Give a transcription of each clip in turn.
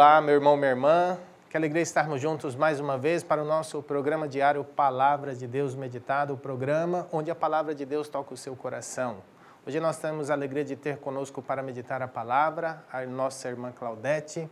Olá, meu irmão, minha irmã. Que alegria estarmos juntos mais uma vez para o nosso programa diário Palavra de Deus Meditado, o programa onde a palavra de Deus toca o seu coração. Hoje nós temos a alegria de ter conosco para meditar a palavra a nossa irmã Claudete.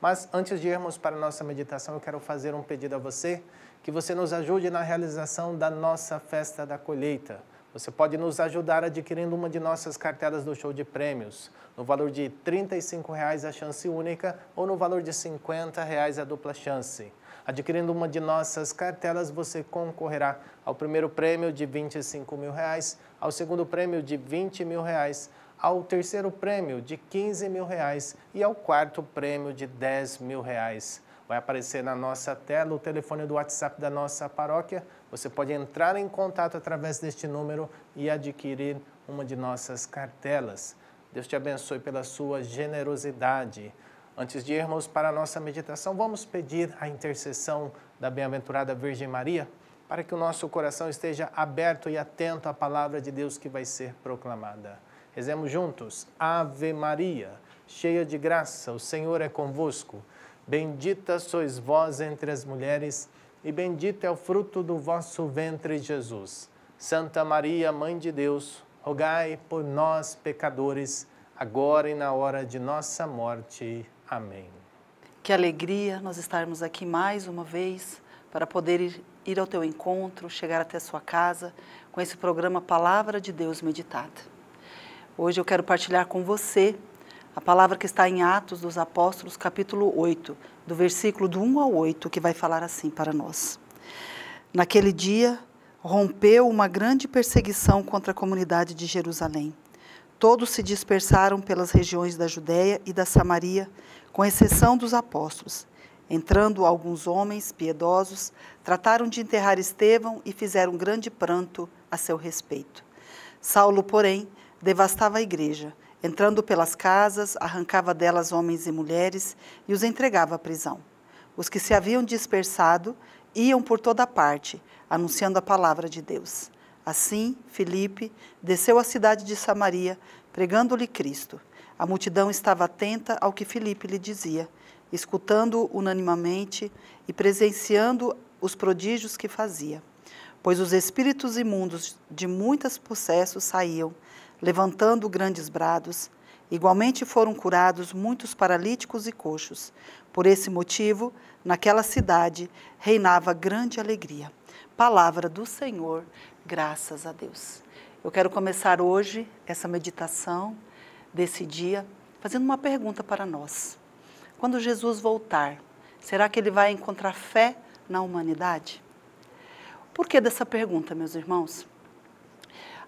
Mas antes de irmos para a nossa meditação, eu quero fazer um pedido a você que você nos ajude na realização da nossa festa da colheita. Você pode nos ajudar adquirindo uma de nossas cartelas do show de prêmios. No valor de R$ 35,00 a chance única ou no valor de R$ 50,00 a dupla chance. Adquirindo uma de nossas cartelas, você concorrerá ao primeiro prêmio de R$ 25 mil, reais, ao segundo prêmio de R$ 20 mil, reais, ao terceiro prêmio de R$ 15 mil reais, e ao quarto prêmio de R$ 10 mil. Reais. Vai aparecer na nossa tela o telefone do WhatsApp da nossa paróquia, você pode entrar em contato através deste número e adquirir uma de nossas cartelas. Deus te abençoe pela sua generosidade. Antes de irmos para a nossa meditação, vamos pedir a intercessão da bem-aventurada Virgem Maria para que o nosso coração esteja aberto e atento à palavra de Deus que vai ser proclamada. Rezemos juntos. Ave Maria, cheia de graça, o Senhor é convosco. Bendita sois vós entre as mulheres e bendito é o fruto do vosso ventre, Jesus. Santa Maria, Mãe de Deus, rogai por nós, pecadores, agora e na hora de nossa morte. Amém. Que alegria nós estarmos aqui mais uma vez para poder ir, ir ao teu encontro, chegar até a sua casa com esse programa Palavra de Deus Meditada. Hoje eu quero partilhar com você a palavra que está em Atos dos Apóstolos, capítulo 8, do versículo do 1 ao 8, que vai falar assim para nós. Naquele dia, rompeu uma grande perseguição contra a comunidade de Jerusalém. Todos se dispersaram pelas regiões da Judéia e da Samaria, com exceção dos apóstolos. Entrando alguns homens piedosos, trataram de enterrar Estevão e fizeram um grande pranto a seu respeito. Saulo, porém, devastava a igreja Entrando pelas casas, arrancava delas homens e mulheres e os entregava à prisão. Os que se haviam dispersado iam por toda parte, anunciando a palavra de Deus. Assim, Filipe desceu à cidade de Samaria, pregando-lhe Cristo. A multidão estava atenta ao que Filipe lhe dizia, escutando-o e presenciando os prodígios que fazia. Pois os espíritos imundos de muitos processos saíam, levantando grandes brados. Igualmente foram curados muitos paralíticos e coxos. Por esse motivo, naquela cidade reinava grande alegria. Palavra do Senhor, graças a Deus. Eu quero começar hoje essa meditação desse dia fazendo uma pergunta para nós. Quando Jesus voltar, será que ele vai encontrar fé na humanidade? Por que dessa pergunta, meus irmãos?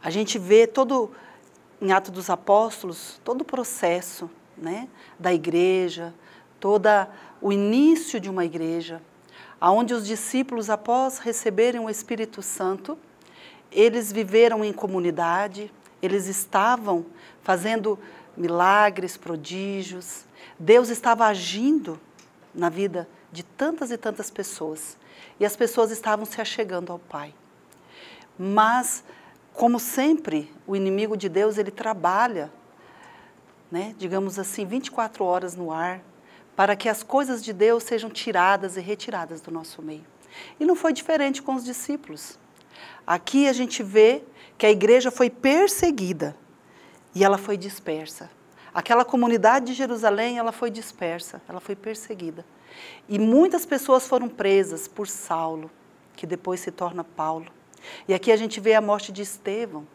A gente vê todo em Atos dos Apóstolos, todo o processo né, da igreja, todo o início de uma igreja, aonde os discípulos, após receberem o Espírito Santo, eles viveram em comunidade, eles estavam fazendo milagres, prodígios. Deus estava agindo na vida de tantas e tantas pessoas. E as pessoas estavam se achegando ao Pai. Mas como sempre, o inimigo de Deus, ele trabalha, né, digamos assim, 24 horas no ar, para que as coisas de Deus sejam tiradas e retiradas do nosso meio. E não foi diferente com os discípulos. Aqui a gente vê que a igreja foi perseguida e ela foi dispersa. Aquela comunidade de Jerusalém, ela foi dispersa, ela foi perseguida. E muitas pessoas foram presas por Saulo, que depois se torna Paulo. E aqui a gente vê a morte de Estevão.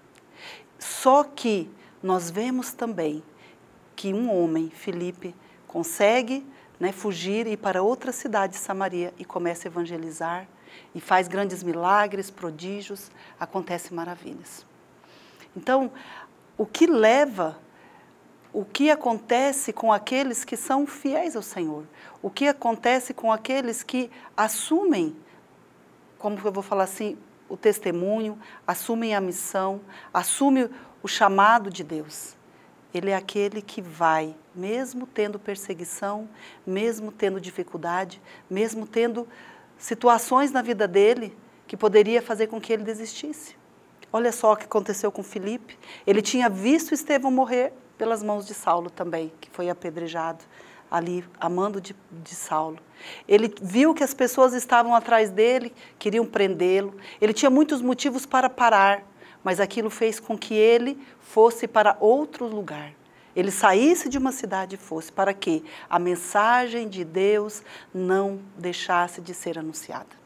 Só que nós vemos também que um homem, Felipe, consegue né, fugir e ir para outra cidade, Samaria, e começa a evangelizar e faz grandes milagres, prodígios, acontecem maravilhas. Então, o que leva, o que acontece com aqueles que são fiéis ao Senhor? O que acontece com aqueles que assumem, como eu vou falar assim, o testemunho, assumem a missão, assumem o chamado de Deus. Ele é aquele que vai, mesmo tendo perseguição, mesmo tendo dificuldade, mesmo tendo situações na vida dele que poderia fazer com que ele desistisse. Olha só o que aconteceu com Felipe Ele tinha visto Estevão morrer pelas mãos de Saulo também, que foi apedrejado ali amando de, de Saulo. Ele viu que as pessoas estavam atrás dele, queriam prendê-lo. Ele tinha muitos motivos para parar, mas aquilo fez com que ele fosse para outro lugar. Ele saísse de uma cidade e fosse para que a mensagem de Deus não deixasse de ser anunciada.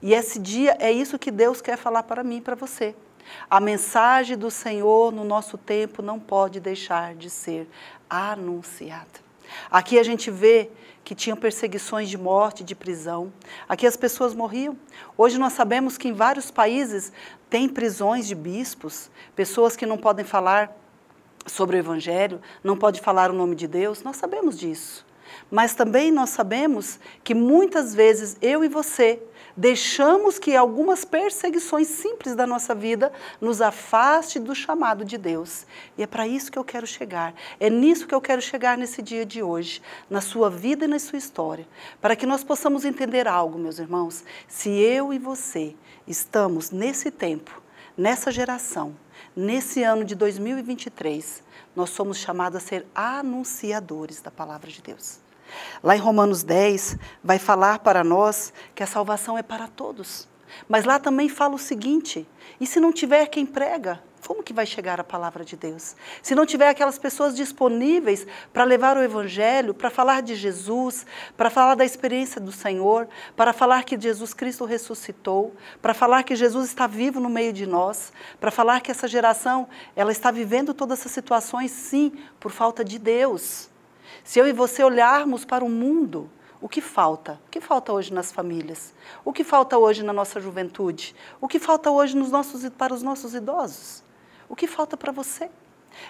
E esse dia é isso que Deus quer falar para mim e para você. A mensagem do Senhor no nosso tempo não pode deixar de ser anunciada. Aqui a gente vê que tinham perseguições de morte, de prisão. Aqui as pessoas morriam. Hoje nós sabemos que em vários países tem prisões de bispos, pessoas que não podem falar sobre o evangelho, não podem falar o nome de Deus. Nós sabemos disso. Mas também nós sabemos que muitas vezes eu e você deixamos que algumas perseguições simples da nossa vida nos afaste do chamado de Deus. E é para isso que eu quero chegar. É nisso que eu quero chegar nesse dia de hoje, na sua vida e na sua história, para que nós possamos entender algo, meus irmãos. Se eu e você estamos nesse tempo, nessa geração, nesse ano de 2023, nós somos chamados a ser anunciadores da palavra de Deus. Lá em Romanos 10, vai falar para nós que a salvação é para todos. Mas lá também fala o seguinte: e se não tiver quem prega, como que vai chegar a palavra de Deus? Se não tiver aquelas pessoas disponíveis para levar o evangelho, para falar de Jesus, para falar da experiência do Senhor, para falar que Jesus Cristo ressuscitou, para falar que Jesus está vivo no meio de nós, para falar que essa geração, ela está vivendo todas essas situações sim, por falta de Deus. Se eu e você olharmos para o mundo, o que falta? O que falta hoje nas famílias? O que falta hoje na nossa juventude? O que falta hoje nos nossos, para os nossos idosos? O que falta para você?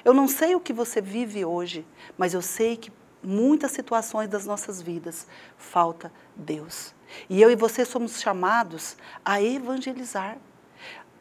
Eu não sei o que você vive hoje, mas eu sei que muitas situações das nossas vidas falta Deus. E eu e você somos chamados a evangelizar,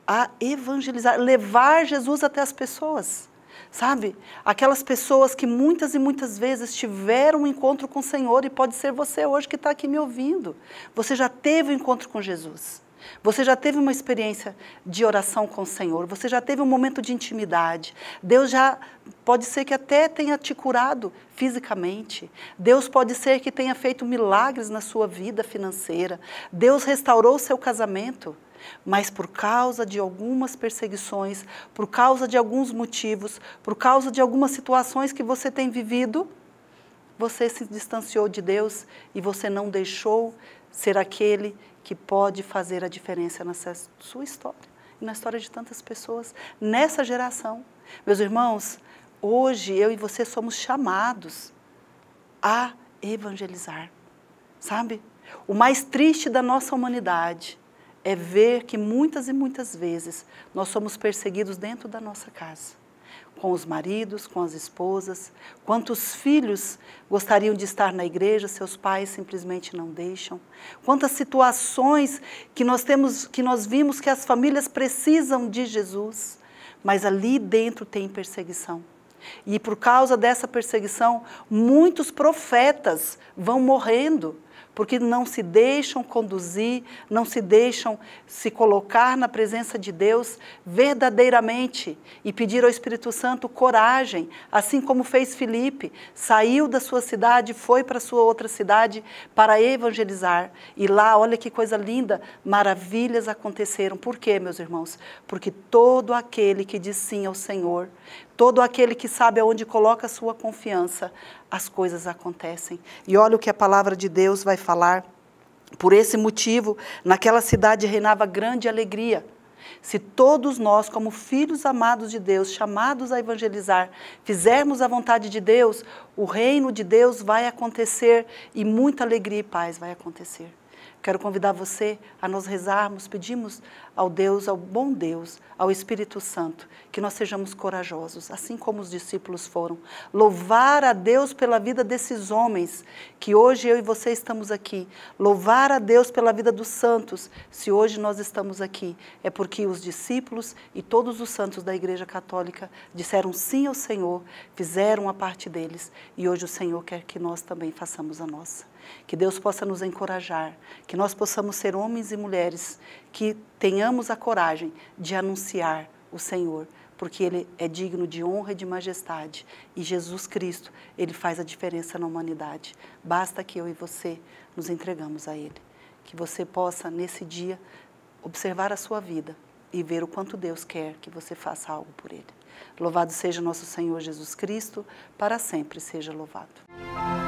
a evangelizar, levar Jesus até as pessoas sabe? Aquelas pessoas que muitas e muitas vezes tiveram um encontro com o Senhor e pode ser você hoje que está aqui me ouvindo. Você já teve um encontro com Jesus. Você já teve uma experiência de oração com o Senhor, você já teve um momento de intimidade. Deus já pode ser que até tenha te curado fisicamente. Deus pode ser que tenha feito milagres na sua vida financeira. Deus restaurou o seu casamento mas por causa de algumas perseguições, por causa de alguns motivos, por causa de algumas situações que você tem vivido, você se distanciou de Deus e você não deixou ser aquele que pode fazer a diferença na sua história e na história de tantas pessoas, nessa geração. Meus irmãos, hoje eu e você somos chamados a evangelizar, sabe? O mais triste da nossa humanidade é ver que muitas e muitas vezes nós somos perseguidos dentro da nossa casa, com os maridos, com as esposas, quantos filhos gostariam de estar na igreja, seus pais simplesmente não deixam, quantas situações que nós temos, que nós vimos que as famílias precisam de Jesus, mas ali dentro tem perseguição. E por causa dessa perseguição, muitos profetas vão morrendo porque não se deixam conduzir, não se deixam se colocar na presença de Deus verdadeiramente e pedir ao Espírito Santo coragem, assim como fez Filipe, saiu da sua cidade, foi para sua outra cidade para evangelizar. E lá, olha que coisa linda, maravilhas aconteceram. Por quê, meus irmãos? Porque todo aquele que diz sim ao Senhor, Todo aquele que sabe aonde coloca a sua confiança, as coisas acontecem. E olha o que a palavra de Deus vai falar. Por esse motivo, naquela cidade reinava grande alegria. Se todos nós, como filhos amados de Deus, chamados a evangelizar, fizermos a vontade de Deus, o reino de Deus vai acontecer e muita alegria e paz vai acontecer. Quero convidar você a nós rezarmos, pedimos ao Deus, ao bom Deus, ao Espírito Santo, que nós sejamos corajosos, assim como os discípulos foram. Louvar a Deus pela vida desses homens, que hoje eu e você estamos aqui. Louvar a Deus pela vida dos santos, se hoje nós estamos aqui. É porque os discípulos e todos os santos da Igreja Católica disseram sim ao Senhor, fizeram a parte deles e hoje o Senhor quer que nós também façamos a nossa. Que Deus possa nos encorajar, que nós possamos ser homens e mulheres que tenhamos a coragem de anunciar o Senhor, porque Ele é digno de honra e de majestade. E Jesus Cristo, Ele faz a diferença na humanidade. Basta que eu e você nos entregamos a Ele. Que você possa, nesse dia, observar a sua vida e ver o quanto Deus quer que você faça algo por Ele. Louvado seja nosso Senhor Jesus Cristo, para sempre seja louvado.